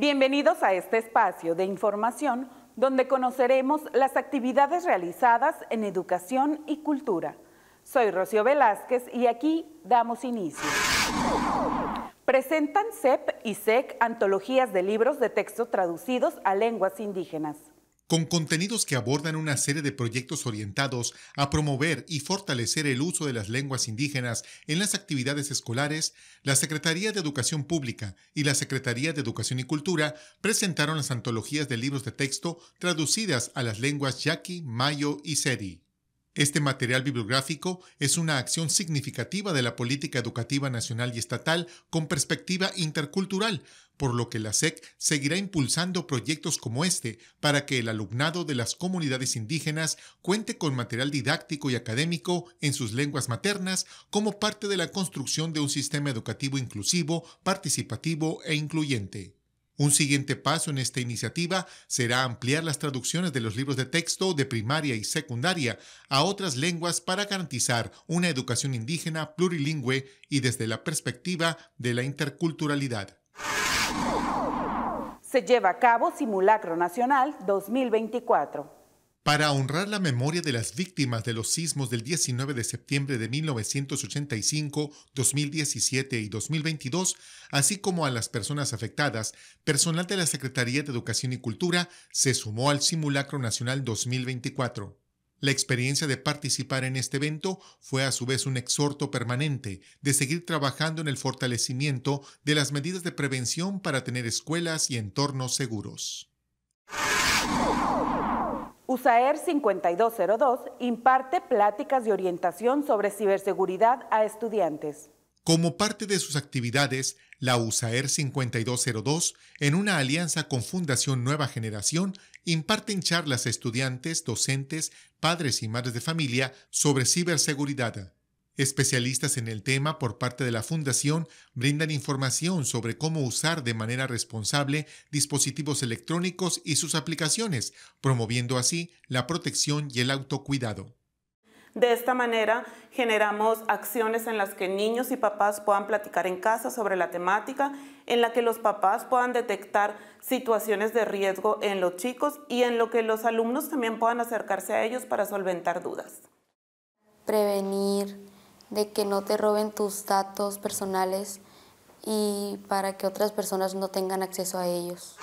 Bienvenidos a este espacio de información donde conoceremos las actividades realizadas en educación y cultura. Soy Rocío Velázquez y aquí damos inicio. Presentan CEP y SEC e antologías de libros de texto traducidos a lenguas indígenas con contenidos que abordan una serie de proyectos orientados a promover y fortalecer el uso de las lenguas indígenas en las actividades escolares, la Secretaría de Educación Pública y la Secretaría de Educación y Cultura presentaron las antologías de libros de texto traducidas a las lenguas yaqui, mayo y seri. Este material bibliográfico es una acción significativa de la política educativa nacional y estatal con perspectiva intercultural, por lo que la SEC seguirá impulsando proyectos como este para que el alumnado de las comunidades indígenas cuente con material didáctico y académico en sus lenguas maternas como parte de la construcción de un sistema educativo inclusivo, participativo e incluyente. Un siguiente paso en esta iniciativa será ampliar las traducciones de los libros de texto de primaria y secundaria a otras lenguas para garantizar una educación indígena plurilingüe y desde la perspectiva de la interculturalidad. Se lleva a cabo Simulacro Nacional 2024. Para honrar la memoria de las víctimas de los sismos del 19 de septiembre de 1985, 2017 y 2022, así como a las personas afectadas, personal de la Secretaría de Educación y Cultura se sumó al Simulacro Nacional 2024. La experiencia de participar en este evento fue a su vez un exhorto permanente de seguir trabajando en el fortalecimiento de las medidas de prevención para tener escuelas y entornos seguros. USAER 5202 imparte pláticas de orientación sobre ciberseguridad a estudiantes. Como parte de sus actividades, la USAER 5202, en una alianza con Fundación Nueva Generación, imparten charlas a estudiantes, docentes, padres y madres de familia sobre ciberseguridad. Especialistas en el tema por parte de la Fundación brindan información sobre cómo usar de manera responsable dispositivos electrónicos y sus aplicaciones, promoviendo así la protección y el autocuidado. De esta manera generamos acciones en las que niños y papás puedan platicar en casa sobre la temática, en la que los papás puedan detectar situaciones de riesgo en los chicos y en lo que los alumnos también puedan acercarse a ellos para solventar dudas. Prevenir de que no te roben tus datos personales y para que otras personas no tengan acceso a ellos.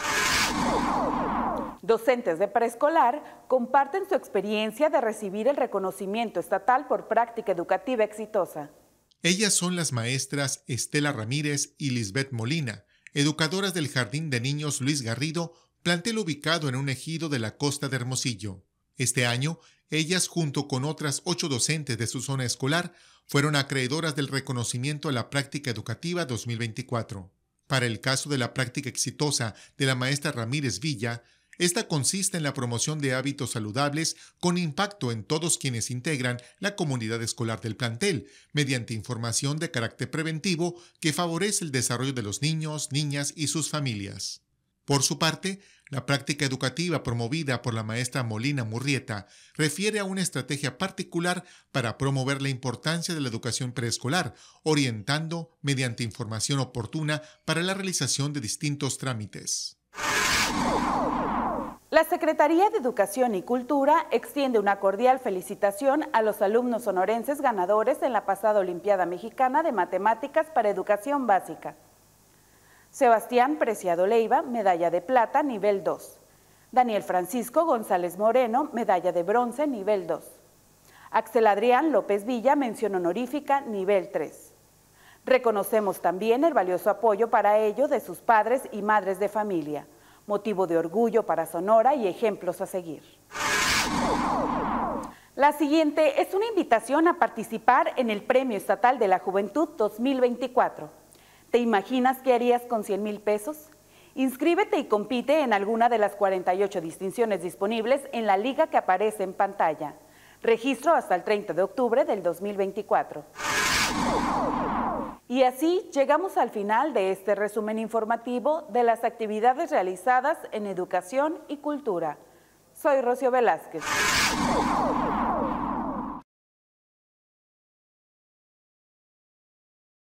Docentes de preescolar comparten su experiencia de recibir el reconocimiento estatal por práctica educativa exitosa. Ellas son las maestras Estela Ramírez y Lisbeth Molina, educadoras del Jardín de Niños Luis Garrido, plantel ubicado en un ejido de la costa de Hermosillo. Este año, ellas, junto con otras ocho docentes de su zona escolar, fueron acreedoras del reconocimiento a la práctica educativa 2024. Para el caso de la práctica exitosa de la maestra Ramírez Villa, esta consiste en la promoción de hábitos saludables con impacto en todos quienes integran la comunidad escolar del plantel, mediante información de carácter preventivo que favorece el desarrollo de los niños, niñas y sus familias. Por su parte, la práctica educativa promovida por la maestra Molina Murrieta refiere a una estrategia particular para promover la importancia de la educación preescolar, orientando mediante información oportuna para la realización de distintos trámites. La Secretaría de Educación y Cultura extiende una cordial felicitación a los alumnos honorenses ganadores en la pasada Olimpiada Mexicana de Matemáticas para Educación Básica. Sebastián Preciado Leiva, medalla de plata, nivel 2. Daniel Francisco González Moreno, medalla de bronce, nivel 2. Axel Adrián López Villa, mención honorífica, nivel 3. Reconocemos también el valioso apoyo para ello de sus padres y madres de familia, motivo de orgullo para Sonora y ejemplos a seguir. La siguiente es una invitación a participar en el Premio Estatal de la Juventud 2024. ¿Te imaginas qué harías con 100 mil pesos? Inscríbete y compite en alguna de las 48 distinciones disponibles en la liga que aparece en pantalla. Registro hasta el 30 de octubre del 2024. Y así llegamos al final de este resumen informativo de las actividades realizadas en educación y cultura. Soy Rocio Velázquez.